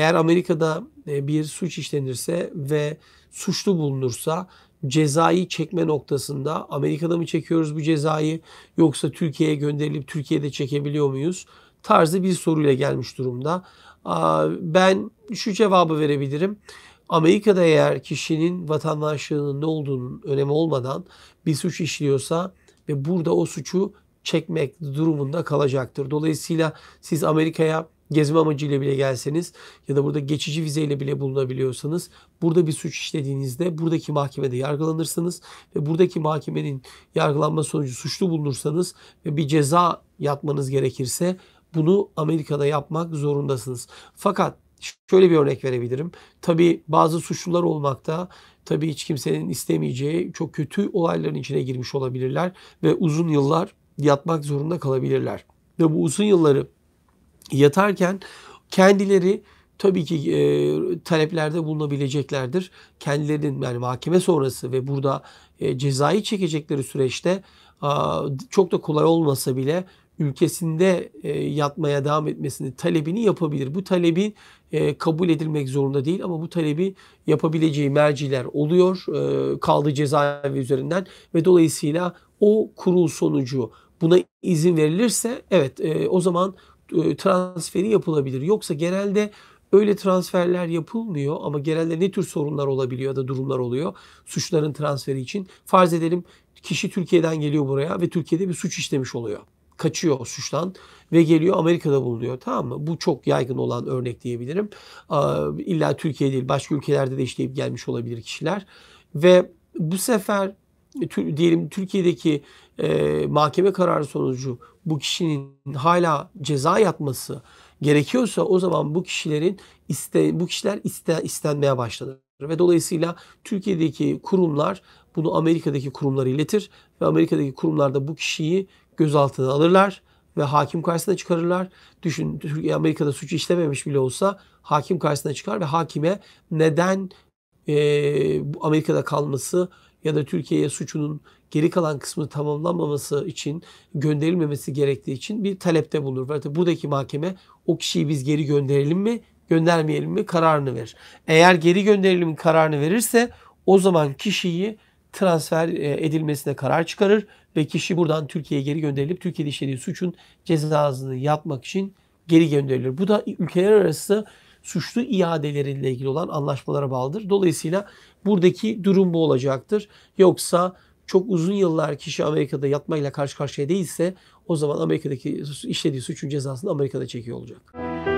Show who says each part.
Speaker 1: Eğer Amerika'da e, bir suç işlenirse ve suçlu bulunursa cezayı çekme noktasında Amerika'da mı çekiyoruz bu cezayı yoksa Türkiye'ye gönderilip Türkiye'de çekebiliyor muyuz? Tarzı bir soruyla gelmiş durumda. Ben şu cevabı verebilirim. Amerika'da eğer kişinin vatandaşlığının ne olduğunun önemi olmadan bir suç işliyorsa ve burada o suçu çekmek durumunda kalacaktır. Dolayısıyla siz Amerika'ya gezme amacıyla bile gelseniz ya da burada geçici vizeyle bile bulunabiliyorsanız burada bir suç işlediğinizde buradaki mahkemede yargılanırsınız ve buradaki mahkemenin yargılanma sonucu suçlu bulunursanız ve bir ceza yatmanız gerekirse bunu Amerika'da yapmak zorundasınız. Fakat şöyle bir örnek verebilirim. Tabii bazı suçlular olmakta tabii hiç kimsenin istemeyeceği çok kötü olayların içine girmiş olabilirler ve uzun yıllar yatmak zorunda kalabilirler. Ve bu uzun yılları yatarken kendileri tabii ki e, taleplerde bulunabileceklerdir. Kendilerinin yani mahkeme sonrası ve burada e, cezayı çekecekleri süreçte a, çok da kolay olmasa bile ülkesinde e, yatmaya devam etmesini talebini yapabilir. Bu talebi e, kabul edilmek zorunda değil ama bu talebi yapabileceği merciler oluyor e, kaldığı cezaevi üzerinden ve dolayısıyla o kurul sonucu buna izin verilirse evet e, o zaman e, transferi yapılabilir. Yoksa genelde öyle transferler yapılmıyor ama genelde ne tür sorunlar olabiliyor ya da durumlar oluyor suçların transferi için. Farz edelim kişi Türkiye'den geliyor buraya ve Türkiye'de bir suç işlemiş oluyor. Kaçıyor suçtan ve geliyor Amerika'da bulunuyor tamam mı? Bu çok yaygın olan örnek diyebilirim. İlla Türkiye değil başka ülkelerde de işleyip gelmiş olabilir kişiler. Ve bu sefer e, diyelim Türkiye'deki e, mahkeme kararı sonucu bu kişinin hala ceza yatması gerekiyorsa o zaman bu kişilerin iste, bu kişiler iste, istenmeye başlanır ve dolayısıyla Türkiye'deki kurumlar bunu Amerika'daki kurumlara iletir ve Amerika'daki kurumlarda bu kişiyi gözaltına alırlar ve hakim karşısına çıkarırlar. Düşün Türkiye Amerika'da suç işlememiş bile olsa hakim karşısına çıkar ve hakime neden e, Amerika'da kalması ya da Türkiye'ye suçunun geri kalan kısmı tamamlanmaması için gönderilmemesi gerektiği için bir talepte bulunur. Fakat buradaki mahkeme o kişiyi biz geri gönderelim mi göndermeyelim mi kararını verir. Eğer geri gönderelim kararını verirse o zaman kişiyi transfer e, edilmesine karar çıkarır ve kişi buradan Türkiye'ye geri gönderilip Türkiye'de işlediği suçun cezasını yapmak için geri gönderilir. Bu da ülkeler arası suçlu iadeleriyle ilgili olan anlaşmalara bağlıdır. Dolayısıyla buradaki durum bu olacaktır. Yoksa çok uzun yıllar kişi Amerika'da yatmayla karşı karşıya değilse o zaman Amerika'daki işlediği suçun cezasını Amerika'da çekiyor olacak.